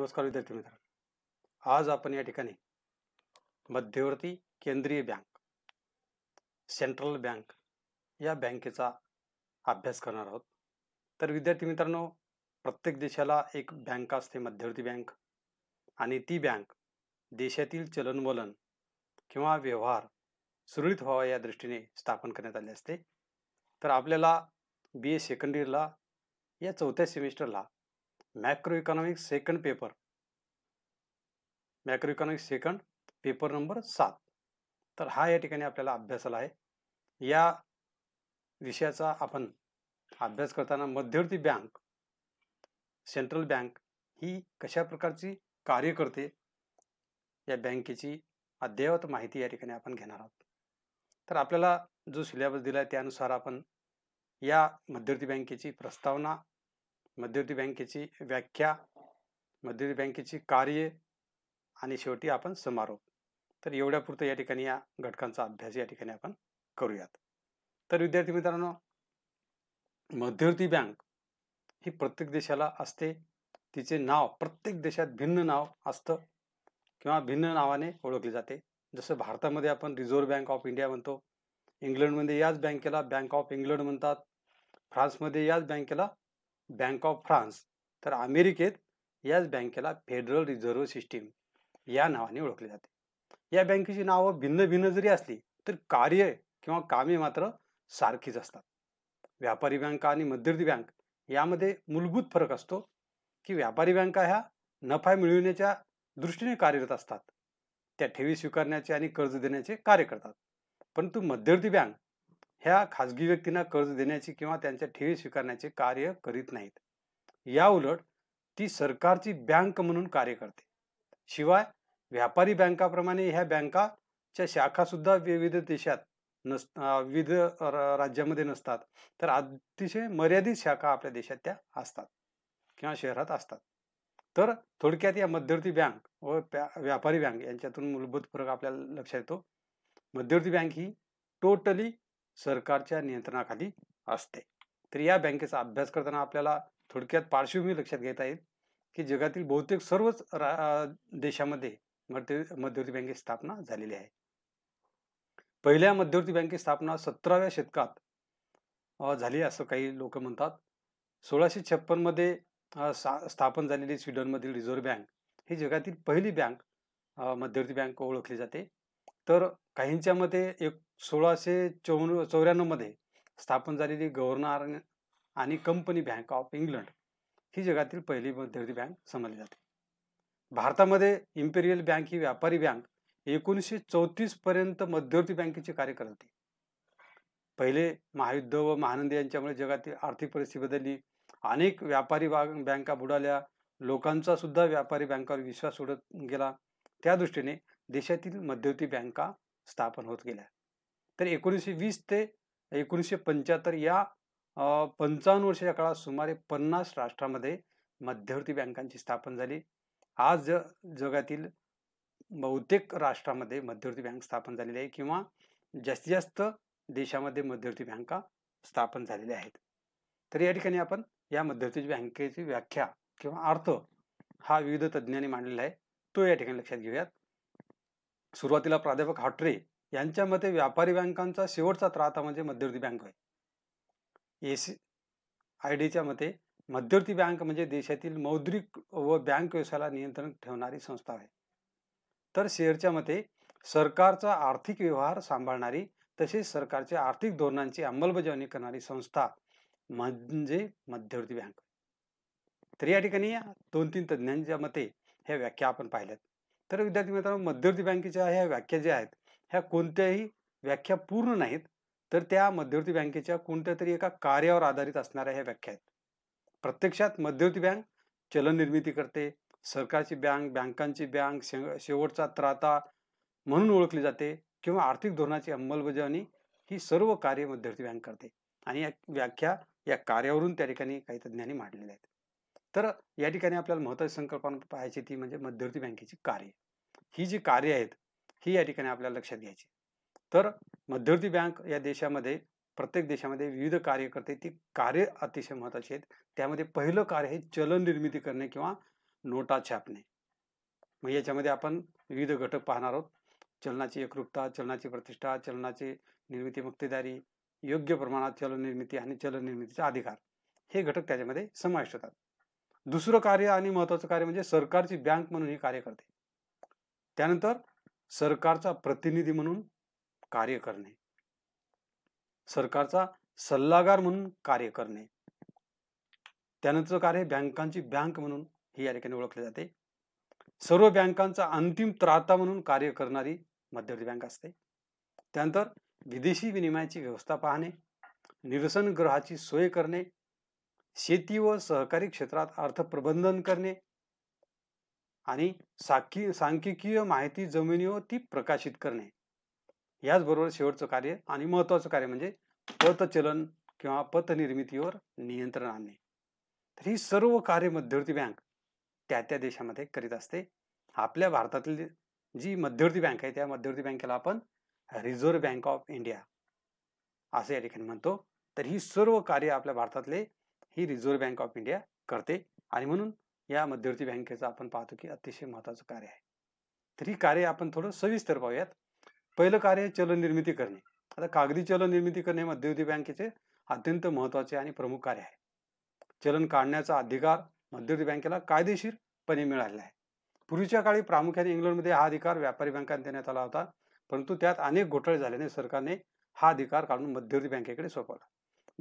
नमस्कार विद्यार्थी मित्रांनो आज आपण या ठिकाणी मध्यवर्ती केंद्रीय बँक सेंट्रल बँक या बँकेचा अभ्यास करणार आहोत तर विद्यार्थी मित्रांनो प्रत्येक देशाला एक बँक असते मध्यवर्ती बँक आणि ती बँक देशातील चलनवलन किंवा व्यवहार सुरळीत व्हावा या दृष्टीने स्थापन करण्यात आले असते तर आपल्याला बी ए सेकंड इयरला या चौथ्या सेमिस्टरला macro economic second paper macro economic second paper number सात तर हा या ठिकाणी आपल्याला अभ्यासाला आहे या विषयाचा आपण अभ्यास करताना मध्यवर्ती बँक सेंट्रल बँक ही कशा प्रकारची कार्य करते या बँकेची अद्ययावत माहिती या ठिकाणी आपण घेणार आहोत तर आपल्याला जो सिलेबस दिला आहे त्यानुसार आपण या मध्यवर्ती बँकेची प्रस्तावना मध्यवर्ती बँकेची व्याख्या मध्यवर्ती बँकेची कार्ये आणि शेवटी आपण समारोप तर एवढ्यापुरतं या ठिकाणी या घटकांचा अभ्यास या ठिकाणी आपण करूयात तर विद्यार्थी मित्रांनो मध्यवर्ती बँक ही प्रत्येक देशाला असते तिचे नाव प्रत्येक देशात भिन्न नाव असतं किंवा भिन्न नावाने ओळखले जाते जसं भारतामध्ये आपण रिझर्व्ह बँक ऑफ इंडिया म्हणतो इंग्लंडमध्ये याच बँकेला बँक ऑफ इंग्लंड म्हणतात फ्रान्समध्ये याच बँकेला बँक ऑफ फ्रान्स तर अमेरिकेत याच बँकेला फेडरल रिझर्व्ह सिस्टीम या नावाने ओळखले जाते या बँकेची नावं भिन्न भिन्न जरी असली तर कार्य किंवा कामे मात्र सारखीच असतात व्यापारी बँका आणि मध्यवर्ती बँक यामध्ये मूलभूत फरक असतो की व्यापारी बँका ह्या नफा मिळविण्याच्या दृष्टीने कार्यरत असतात त्या ठेवी स्वीकारण्याचे आणि कर्ज देण्याचे कार्य करतात परंतु मध्यवर्ती बँक ह्या खाजगी व्यक्तींना कर्ज देण्याची किंवा त्यांच्या ठेवी स्वीकारण्याचे कार्य करीत नाहीत या उलट ती सरकारची बँक म्हणून कार्य करते शिवाय व्यापारी बँकाप्रमाणे ह्या बँकाच्या शाखा सुद्धा विविध देशात नस विविध राज्यामध्ये नसतात तर अतिशय मर्यादित शाखा आपल्या देशात त्या असतात किंवा शहरात असतात तर थोडक्यात या मध्यवर्ती बँक व व्यापारी बँक यांच्यातून मूलभूत फरक आपल्याला लक्षात येतो मध्यवर्ती बँक ही टोटली सरकारच्या नियंत्रणाखाली असते तर या बँकेचा अभ्यास करताना आपल्याला थोडक्यात पार्श्वभूमी लक्षात घेता येईल की जगातील बहुतेक सर्वच देशामध्ये मध्यवर्ती बँकेची स्थापना झालेली आहे पहिल्या मध्यवर्ती बँकेची स्थापना सतराव्या शतकात झाली असं काही लोक म्हणतात सोळाशे छप्पनमध्ये स्थापन झालेली स्वीडनमधील रिझर्व्ह बँक ही जगातील पहिली बँक मध्यवर्ती बँक ओळखली जाते तर काहींच्या मते एक सोळाशे चौऱ्याण्णव चौऱ्याण्णवमध्ये स्थापन झालेली गव्हर्नर आणि कंपनी बँक ऑफ इंग्लंड ही जगातील पहिली मध्यवर्ती बँक समजली जाते भारतामध्ये इम्पेरियल बँक ही व्यापारी बँक एकोणीसशे चौतीस पर्यंत मध्यवर्ती बँकेचे कार्य करत होती पहिले महायुद्ध व महानंद यांच्यामुळे जगातील आर्थिक परिस्थिती बदलली अनेक व्यापारी बँका बुडाल्या लोकांचा सुद्धा व्यापारी बँकावर विश्वास उडत गेला त्या दृष्टीने देशातील मध्यवर्ती बँका स्थापन होत गेल्या तर एकोणीसशे वीस ते एकोणीसशे पंच्याहत्तर या पंचावन्न वर्षाच्या काळात सुमारे पन्नास राष्ट्रामध्ये मध्यवर्ती बँकांची स्थापन झाली आज जगातील बहुतेक राष्ट्रामध्ये मध्यवर्ती बँक स्थापन झालेली आहे किंवा जास्तीत जास्त देशामध्ये मध्यवर्ती बँका स्थापन झालेल्या आहेत तर या ठिकाणी आपण या मध्यवर्ती बँकेची व्याख्या किंवा अर्थ हा विविध तज्ज्ञांनी मांडलेला आहे तो या ठिकाणी लक्षात घेऊयात सुरुवातीला प्राध्यापक हॉटरे यांच्या मते व्यापारी बँकांचा शेवटचा त्राता म्हणजे मध्यवर्ती बँक होय एसी आय डीच्या मते मध्यवर्ती बँक म्हणजे देशातील मौद्रिक व बँक व्यवसायाला नियंत्रण ठेवणारी संस्था आहे तर शेअरच्या मते सरकारचा आर्थिक व्यवहार सांभाळणारी तसेच सरकारच्या आर्थिक धोरणांची अंमलबजावणी करणारी संस्था म्हणजे मध्यवर्ती बँक तर या ठिकाणी दोन तीन तज्ज्ञांच्या मते ह्या व्याख्या आपण पाहिल्यात तर विद्यार्थी मित्रांनो मध्यवर्ती बँकेच्या ह्या व्याख्या ज्या आहेत ह्या कोणत्याही व्याख्या पूर्ण नाहीत तर त्या मध्यवर्ती बँकेच्या कोणत्या तरी एका कार्यावर आधारित असणाऱ्या ह्या व्याख्या आहेत प्रत्यक्षात मध्यवर्ती बँक चलन निर्मिती करते सरकारची बँक बँकांची बँक शेवटचा त्राता म्हणून ओळखली जाते किंवा आर्थिक धोरणाची अंमलबजावणी ही सर्व कार्य मध्यवर्ती बँक करते आणि या व्याख्या या कार्यावरून त्या ठिकाणी काही तज्ज्ञांनी मांडलेल्या आहेत तर या ठिकाणी आपल्याला महत्वाची संकल्पना पाहायची ती म्हणजे मध्यवर्ती बँकेची कार्य ही जी कार्य आहेत ही या ठिकाणी आपल्याला लक्षात घ्यायची तर मध्यवर्ती बँक या देशामध्ये प्रत्येक देशामध्ये विविध कार्य करते ती कार्य अतिशय महत्त्वाची आहेत त्यामध्ये पहिलं कार्य हे चलन निर्मिती करणे किंवा नोटा छापणे मग याच्यामध्ये आपण विविध घटक पाहणार आहोत चलनाची एकरूपता चलनाची प्रतिष्ठा चलनाची निर्मिती मक्तेदारी योग्य प्रमाणात चलन निर्मिती आणि चलन निर्मितीचा अधिकार हे घटक त्याच्यामध्ये समाविष्ट होतात दुसरं कार्य आणि महत्वाचं कार्य म्हणजे सरकारची बँक म्हणून हे कार्य करते त्यानंतर सरकारचा प्रतिनिधी म्हणून कार्य करणे सरकारचा सल्लागार म्हणून कार्य करणे त्यानंतर कार्य बँकांची बँक म्हणून ही या ठिकाणी ओळखले जाते सर्व बँकांचा अंतिम त्राता म्हणून कार्य करणारी मध्यवर्ती बँक असते त्यानंतर विदेशी विनिमयाची व्यवस्था पाहणे ग्रहाची सोय करणे शेती व सहकारी क्षेत्रात अर्थप्रबंधन करणे आणि साखी सांख्यिकीय माहिती जमिनीवर ती प्रकाशित करणे याचबरोबर शेवटचं कार्य आणि महत्त्वाचं कार्य म्हणजे पतचलन किंवा पतनिर्मितीवर नियंत्रण आणणे तर ही सर्व कार्य मध्यवर्ती बँक त्या त्या देशामध्ये करीत असते आपल्या भारतातील जी मध्यवर्ती बँक आहे त्या मध्यवर्ती बँकेला आपण रिझर्व्ह बँक ऑफ इंडिया असे या ठिकाणी म्हणतो तर ही सर्व कार्य आपल्या भारतातले ही रिझर्व्ह बँक ऑफ इंडिया करते आणि म्हणून या मध्यवर्ती बँकेचं आपण पाहतो की अतिशय महत्वाचं कार्य आहे तर ही कार्य आपण थोडं सविस्तर पाहूयात पहिलं कार्य चलन निर्मिती करणे आता कागदी चलन निर्मिती करणे मध्यवर्ती बँकेचे अत्यंत महत्वाचे आणि प्रमुख कार्य आहे चलन काढण्याचा अधिकार मध्यवर्ती बँकेला कायदेशीरपणे मिळालेला आहे पूर्वीच्या काळी प्रामुख्याने इंग्लंडमध्ये हा अधिकार व्यापारी बँकांना देण्यात आला होता परंतु त्यात अनेक घोटाळे झाल्याने सरकारने हा अधिकार काढून मध्यवर्ती बँकेकडे सोपवला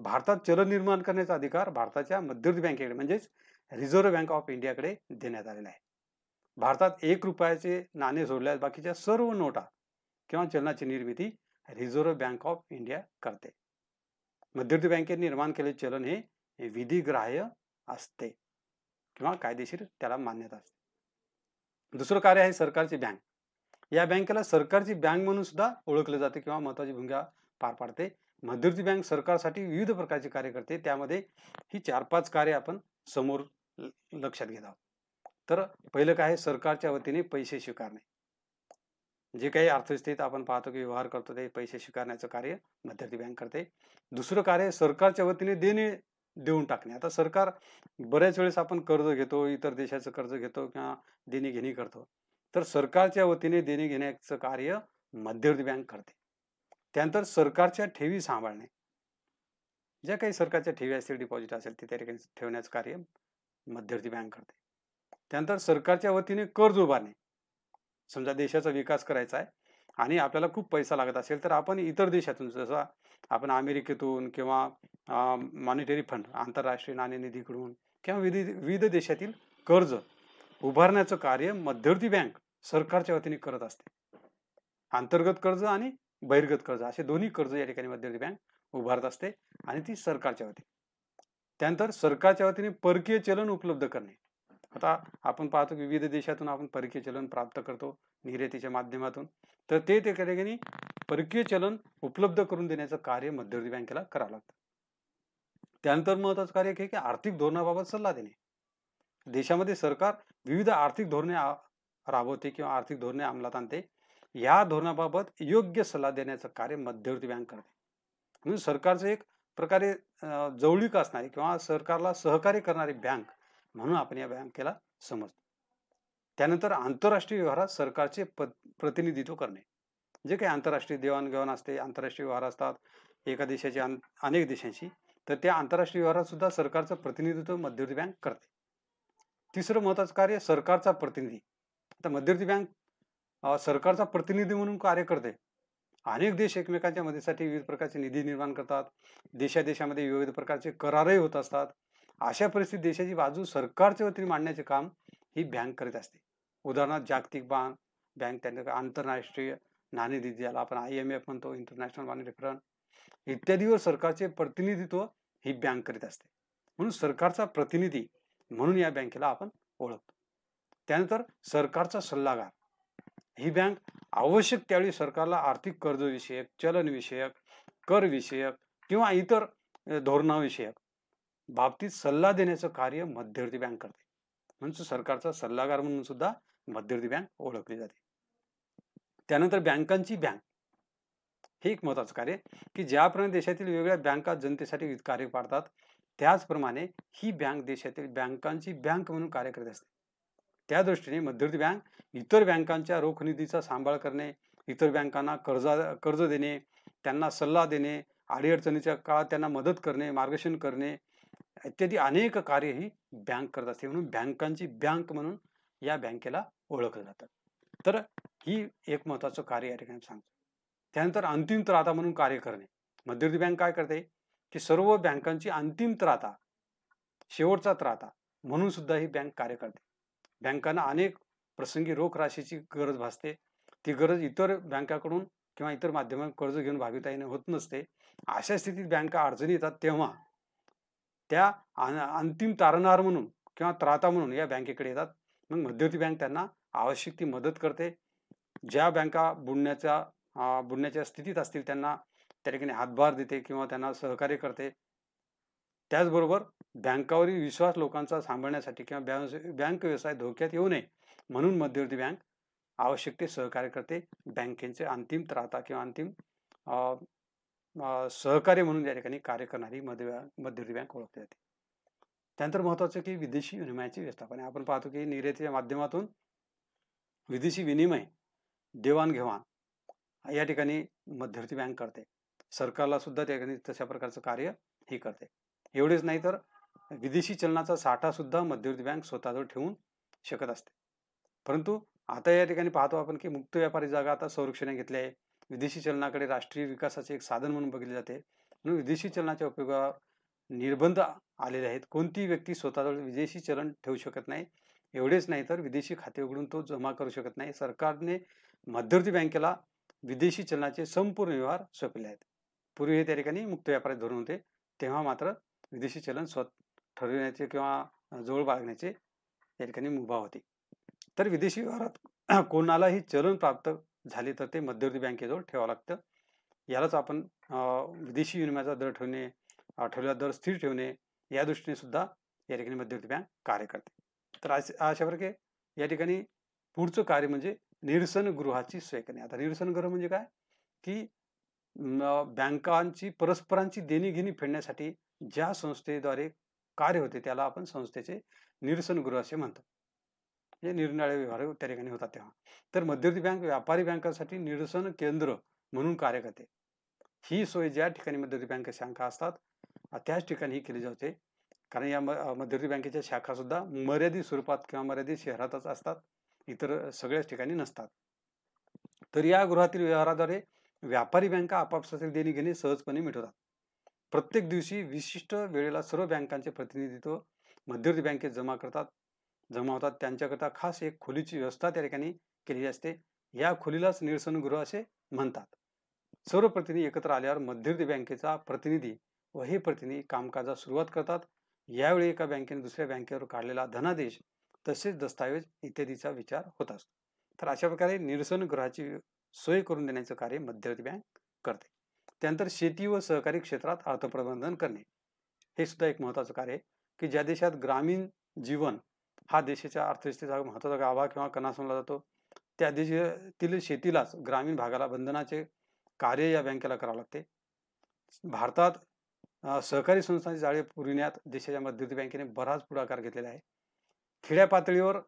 भारतात चलन निर्माण करण्याचा अधिकार भारताच्या मध्यवर्ती बँकेकडे म्हणजेच रिझर्व्ह बँक ऑफ इंडियाकडे देण्यात आलेला आहे भारतात एक रुपयाचे नाणे सोडल्यास बाकीच्या सर्व नोटा किंवा चलनाची निर्मिती रिझर्व्ह बँक ऑफ इंडिया करते मध्यवर्ती बँकेने निर्माण केलेले चलन हे विधिग्राह्य असते किंवा कायदेशीर त्याला मान्यता असते दुसरं कार्य आहे सरकारची बँक या बँकेला सरकारची बँक म्हणून सुद्धा ओळखले जाते किंवा महत्वाची भूमिका पार पाडते मध्यवर्ती बँक सरकारसाठी विविध प्रकारचे कार्य करते त्यामध्ये ही चार पाच कार्य आपण समोर लक्षात घेत आहोत तर पहिलं काय आहे सरकारच्या वतीने पैसे स्वीकारणे जे काही अर्थव्यवस्थेत आपण पाहतो की व्यवहार करतो ते पैसे स्वीकारण्याचं कार्य मध्यवर्ती बँक करते दुसरं कार्य सरकारच्या वतीने देणे देऊन टाकणे आता सरकार बऱ्याच वेळेस आपण कर्ज घेतो इतर देशाचं कर्ज घेतो किंवा देणे घेणी करतो तर सरकारच्या वतीने देणे घेण्याचं कार्य मध्यवर्ती बँक करते त्यानंतर सरकारच्या ठेवी सांभाळणे ज्या काही सरकारच्या ठेवी असतील डिपॉझिट असेल ते त्या ठिकाणी ठेवण्याचं कार्य मध्यवर्ती बँक करते त्यानंतर सरकारच्या वतीने कर्ज उभारणे समजा देशाचा विकास करायचा आहे आणि आपल्याला खूप पैसा लागत असेल तर आपण इतर देशातून जसं आपण अमेरिकेतून किंवा मॉनिटरी फंड आंतरराष्ट्रीय नाणेनिधीकडून किंवा विधी विविध देशातील कर्ज उभारण्याचं कार्य मध्यवर्ती बँक सरकारच्या वतीने करत असते अंतर्गत कर्ज आणि बहिर्गत कर्ज असे दोन्ही कर्ज या ठिकाणी मध्यवर्ती बँक उभारत असते आणि ती सरकारच्या वतीने त्यानंतर सरकारच्या वतीने परकीय चलन उपलब्ध करणे आता आपण पाहतो की विविध देशातून आपण परकीय चलन प्राप्त करतो निर्यातीच्या माध्यमातून तर ते त्या ठिकाणी परकीय चलन उपलब्ध करून देण्याचं कार्य मध्यवर्ती बँकेला करावं लागतं त्यानंतर महत्वाचं कार्य हे की आर्थिक धोरणाबाबत सल्ला देणे देशामध्ये सरकार विविध आर्थिक धोरणे राबवते किंवा आर्थिक धोरणे अंमलात आणते या धोरणाबाबत योग्य सल्ला देण्याचं कार्य मध्यवर्ती बँक करते म्हणून सरकारचं एक प्रकारे जवळीक असणारी किंवा सरकारला सहकार्य करणारी बँक म्हणून आपण या बँकेला समजतो त्यानंतर आंतरराष्ट्रीय व्यवहारात सरकारचे प्रतिनिधित्व करणे जे काही आंतरराष्ट्रीय देवाणघेवाण असते आंतरराष्ट्रीय व्यवहार असतात एका देशाची अनेक देशांशी तर त्या आंतरराष्ट्रीय व्यवहारात सुद्धा सरकारचं प्रतिनिधित्व मध्यवर्ती बँक करते तिसरं महत्वाचं कार्य सरकारचा प्रतिनिधी आता मध्यवर्ती बँक सरकारचा प्रतिनिधी म्हणून कार्य करते अनेक देश एकमेकांच्या मदतीसाठी विविध प्रकारचे निधी निर्माण करतात देशादेशामध्ये विविध प्रकारचे करारही होत असतात अशा परिस्थितीत देशाची बाजू सरकारच्या वतीने मांडण्याचे काम ही बँक करीत असते उदाहरणार्थ जागतिक बँक बँक त्यानंतर आंतरराष्ट्रीय नाणेनिधी ज्याला आपण आय एम एफ म्हणतो इंटरनॅशनल मॉनिटरी फंड इत्यादीवर सरकारचे प्रतिनिधित्व ही बँक करीत असते म्हणून सरकारचा प्रतिनिधी म्हणून या बँकेला आपण ओळखतो त्यानंतर सरकारचा सल्लागार ही बँक आवश्यक त्यावेळी सरकारला आर्थिक कर्जविषयक चलनविषयक करविषयक किंवा इतर धोरणाविषयक बाबतीत सल्ला देण्याचं कार्य मध्यवर्ती बँक करते म्हणजे सरकारचा सल्लागार म्हणून सुद्धा मध्यवर्ती बँक ओळखली जाते त्यानंतर बँकांची बँक हे एक महत्वाचं कार्य की ज्याप्रमाणे देशातील वेगवेगळ्या बँका जनतेसाठी कार्य पाडतात त्याचप्रमाणे ही बँक देशातील बँकांची बँक म्हणून कार्य करत असते त्या दृष्टीने मध्यवर्ती बँक इतर बँकांच्या रोख निधीचा सांभाळ करणे इतर बँकांना कर्जा कर्ज देणे त्यांना सल्ला देणे अडीअडचणीच्या काळात त्यांना मदत करणे मार्गदर्शन करणे इत्यादी अनेक कार्य ही बँक करत असते म्हणून बँकांची बँक म्हणून या बँकेला ओळखलं जातं तर ही एक महत्वाचं कार्य या ठिकाणी सांगतो त्यानंतर अंतिम त्राता म्हणून कार्य करणे मध्यवर्ती बँक काय करते की सर्व बँकांची अंतिम त्राता शेवटचा त्राता म्हणून सुद्धा ही बँक कार्य करते बँकांना अनेक प्रसंगी रोख राशीची गरज भासते ती गरज इतर बँकाकडून किंवा इतर माध्यमात कर्ज घेऊन भागविता येणे होत नसते अशा स्थितीत बँका अडचणी येतात तेव्हा त्या अंतिम तारणार म्हणून किंवा त्राता म्हणून या बँकेकडे येतात मग मध्यवर्ती बँक त्यांना आवश्यक ती मदत करते ज्या बँका बुडण्याच्या बुडण्याच्या स्थितीत असतील त्यांना त्या ठिकाणी हातभार देते किंवा त्यांना सहकार्य करते त्याचबरोबर बँकावरील विश्वास लोकांचा सांभाळण्यासाठी किंवा बँक व्यवसाय धोक्यात येऊ नये म्हणून मध्यवर्ती बँक आवश्यक ते सहकार्य करते बँकेचे अंतिम त्राता किंवा अंतिम सहकार्य म्हणून या ठिकाणी कार्य करणारी मध्य मध्यवर्ती बँक ओळखली जाते त्यानंतर महत्वाचं की विदेशी विनिमयाची व्यवस्थापन आपण पाहतो की निर्यातीच्या माध्यमातून विदेशी विनिमय देवाणघेवाण या ठिकाणी मध्यवर्ती बँक करते सरकारला सुद्धा त्या ठिकाणी तशा प्रकारचं कार्य हे करते एवढेच नाही तर विदेशी चलनाचा साठा सुद्धा मध्यवर्ती बँक स्वतःजवळ ठेवून शकत असते परंतु आता या ठिकाणी पाहतो आपण की मुक्त व्यापारी जागा आता संरक्षण घेतली आहे विदेशी चलनाकडे राष्ट्रीय विकासाचे एक साधन म्हणून बघितले जाते म्हणून विदेशी चलनाच्या उपयोगावर निर्बंध आलेले आहेत कोणतीही व्यक्ती स्वतःजवळ विदेशी चलन ठेवू शकत नाही एवढेच नाही तर विदेशी खाते उघडून तो जमा करू शकत नाही सरकारने मध्यवर्ती बँकेला विदेशी चलनाचे संपूर्ण व्यवहार सोपले आहेत पूर्वी हे त्या ठिकाणी मुक्त व्यापारी धोरण होते तेव्हा मात्र विदेशी चलन स्वत ठरविण्याचे किंवा जवळ बाळगण्याचे या ठिकाणी मुभा होती तर विदेशी व्यवहारात कोणालाही चलन प्राप्त झाले तर ते मध्यवर्ती बँकेजवळ ठेवावं लागतं यालाच आपण विदेशी विनिमयाचा दर ठेवणे ठेवलेला दर स्थिर ठेवणे या दृष्टीने सुद्धा या ठिकाणी मध्यवर्ती बँक कार्य करते तर अशा प्रकारे या ठिकाणी पुढचं कार्य म्हणजे निरसनगृहाची सोय करणे आता निरसनगृह म्हणजे काय की बँकांची परस्परांची देणीघेणी फेडण्यासाठी ज्या संस्थेद्वारे कार्य होते त्याला आपण संस्थेचे गृह असे म्हणतो हे निर्णय व्यवहार त्या ठिकाणी होतात तेव्हा तर मध्यवर्ती बँक व्यापारी बँकांसाठी निरसन केंद्र म्हणून कार्य करते ही सोय ज्या ठिकाणी मध्यवर्ती बँक शाखा असतात त्याच ठिकाणी ही केली जाते कारण या मध्यवर्ती बँकेच्या शाखा सुद्धा मर्यादित स्वरूपात किंवा मर्यादित शहरातच असतात इतर सगळ्याच ठिकाणी नसतात तर या गृहातील व्यवहाराद्वारे व्यापारी बँका आपापसातील देणी घेणे सहजपणे मिटवतात प्रत्येक दिवशी विशिष्ट वेळेला सर्व बँकांचे प्रतिनिधित्व मध्यवर्ती बँकेत जमा करतात जमा होतात त्यांच्याकरता खास एक खोलीची व्यवस्था त्या ठिकाणी केलेली असते या खोलीलाच निरसनगृह असे म्हणतात सर्व प्रतिनिधी एकत्र आल्यावर मध्यवर्ती बँकेचा प्रतिनिधी व हे प्रतिनिधी कामकाजास सुरुवात करतात यावेळी एका बँकेने दुसऱ्या बँकेवर काढलेला धनादेश तसेच दस्तावेज इत्यादीचा विचार होत असतो तर अशा प्रकारे निरसनगृहाची सोय करून देण्याचं कार्य मध्यवर्ती बँक करते त्यानंतर शेती व सहकारी क्षेत्रात अर्थप्रबंधन करणे हे सुद्धा एक महत्वाचं कार्य आहे की ज्या देशात ग्रामीण जीवन हा देशाच्या अर्थव्यवस्थेचा महत्वाचा गाभा किंवा कणा समजला जातो त्या देशातील शेतीलाच ग्रामीण भागाला बंधनाचे कार्य या बँकेला करावं लागते भारतात सहकारी संस्थांचे जाळे पुरविण्यात देशाच्या मध्यवर्ती बँकेने बराच पुढाकार घेतलेला आहे खेड्या पातळीवर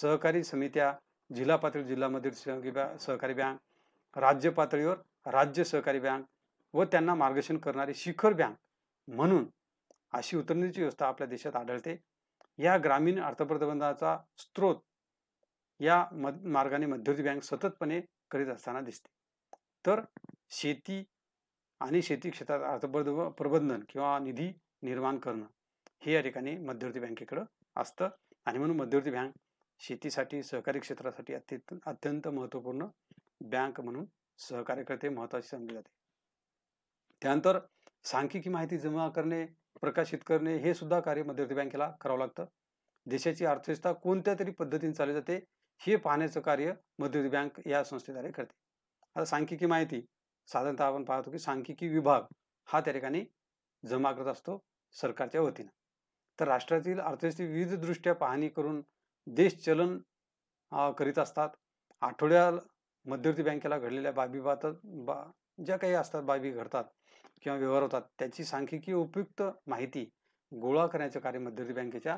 सहकारी समित्या जिल्हा पातळीवर जिल्हा मध्यवर्ती सहकारी बँक राज्य पातळीवर राज्य सहकारी बँक व त्यांना मार्गदर्शन करणारी शिखर बँक म्हणून अशी उतरणीची व्यवस्था आपल्या देशात आढळते या ग्रामीण अर्थप्रतिबंधाचा स्रोत या मद मार्गाने मध्यवर्ती बँक सततपणे करीत असताना दिसते तर शेती आणि शेती क्षेत्रात अर्थप्रद प्रबंधन किंवा निधी निर्माण करणं हे या ठिकाणी मध्यवर्ती बँकेकडं असतं आणि म्हणून मध्यवर्ती बँक शेतीसाठी सहकारी क्षेत्रासाठी अत्यंत अत्यंत महत्त्वपूर्ण बँक म्हणून सहकार्य करते महत्त्वाची समजली जाते त्यानंतर सांख्यिकी माहिती जमा करणे प्रकाशित करणे हे सुद्धा कार्य मध्यवर्ती बँकेला करावं लागतं देशाची अर्थव्यवस्था कोणत्या तरी पद्धतीने चालली जाते हे पाहण्याचं कार्य मध्यवर्ती बँक या संस्थेद्वारे करते आता सांख्यिकी माहिती साधारणतः आपण पाहतो की सांख्यिकी विभाग हा त्या ठिकाणी जमा करत असतो सरकारच्या वतीनं तर राष्ट्रातील अर्थव्यवस्थे विविध दृष्ट्या पाहणी करून देश चलन करीत असतात आठवड्या मध्यवर्ती बँकेला घडलेल्या बाबीबात बा ज्या काही असतात बाबी घडतात किंवा व्यवहार होतात त्याची सांख्यिकी उपयुक्त माहिती गोळा करण्याचे कार्य मध्यवर्ती बँकेच्या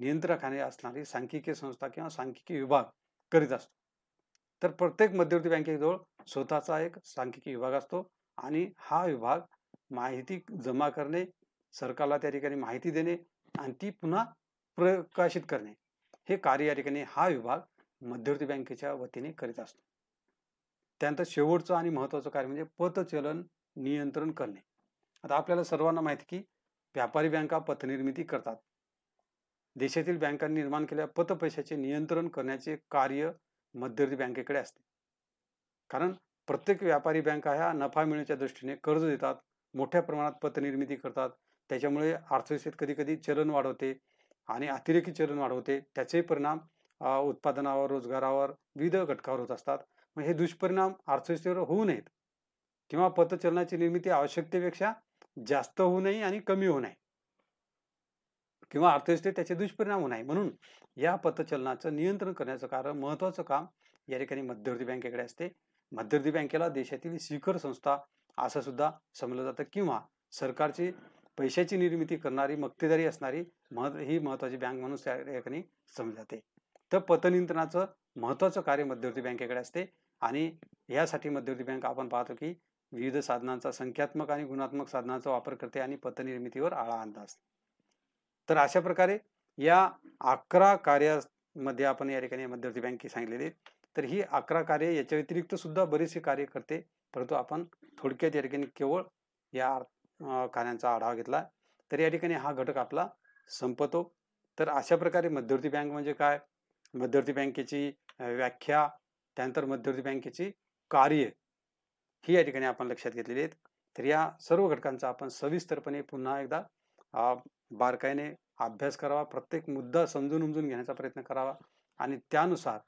नियंत्रणाखाली असणारी सांख्यिकीय संस्था किंवा सांख्यिकी विभाग करीत असतो तर प्रत्येक मध्यवर्ती बँकेजवळ स्वतःचा एक सांख्यिकी विभाग असतो आणि हा विभाग माहिती जमा करणे सरकारला त्या ठिकाणी माहिती देणे आणि ती पुन्हा प्रकाशित करणे हे कार्य या ठिकाणी हा विभाग मध्यवर्ती बँकेच्या वतीने करीत असतो त्यानंतर शेवटचं आणि महत्त्वाचं कार्य म्हणजे पतचलन नियंत्रण करणे आता आपल्याला सर्वांना माहिती की व्यापारी बँका पतनिर्मिती करतात देशातील बँकांनी निर्माण केलेल्या पतपैशाचे नियंत्रण करण्याचे कार्य मध्यवर्ती बँकेकडे असते कारण प्रत्येक व्यापारी बँका ह्या नफा मिळण्याच्या दृष्टीने कर्ज देतात मोठ्या प्रमाणात पतनिर्मिती करतात त्याच्यामुळे अर्थव्यवस्थेत कधी कधी चलन वाढवते आणि अतिरेकी चलन वाढवते त्याचे परिणाम उत्पादनावर रोजगारावर विविध घटकावर होत असतात मग हे दुष्परिणाम अर्थव्यवस्थेवर होऊ नयेत किंवा पतचलनाची निर्मिती आवश्यकतेपेक्षा जास्त होऊ नये आणि कमी होऊ नये किंवा अर्थव्यवस्थेत त्याचे दुष्परिणाम होऊ नये म्हणून या पतचलनाचं नियंत्रण करण्याचं कारण महत्त्वाचं काम या ठिकाणी मध्यवर्ती बँकेकडे असते मध्यवर्ती बँकेला देशातील शिखर संस्था असं सुद्धा समजलं जातं किंवा सरकारची पैशाची निर्मिती करणारी मक्तेदारी असणारी महत्व ही महत्वाची बँक म्हणून त्या ठिकाणी समजली जाते तर पतनियंत्रणाचं महत्त्वाचं कार्य मध्यवर्ती बँकेकडे असते आणि यासाठी मध्यवर्ती बँक आपण पाहतो की विविध साधनांचा संख्यात्मक आणि गुणात्मक साधनांचा वापर करते आणि पतनिर्मितीवर आळा आणला तर अशा प्रकारे या अकरा कार्यामध्ये आपण या ठिकाणी मध्यवर्ती बँक सांगितलेली तर ही अकरा कार्य याच्या व्यतिरिक्त सुद्धा बरेचसे कार्य करते परंतु आपण थोडक्यात या ठिकाणी केवळ या कार्यांचा आढावा घेतला तर या ठिकाणी हा घटक आपला संपतो तर अशा प्रकारे मध्यवर्ती बँक म्हणजे काय मध्यवर्ती बँकेची व्याख्या त्यानंतर मध्यवर्ती बँकेची कार्य ही या ठिकाणी आपण लक्षात घेतलेली आहेत तर या सर्व घटकांचा आपण सविस्तरपणे पुन्हा एकदा बारकाईने अभ्यास करावा प्रत्येक मुद्दा समजून उमजून घेण्याचा प्रयत्न करावा आणि त्यानुसार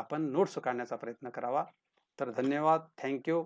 आपण नोट्स काढण्याचा प्रयत्न करावा तर धन्यवाद थँक्यू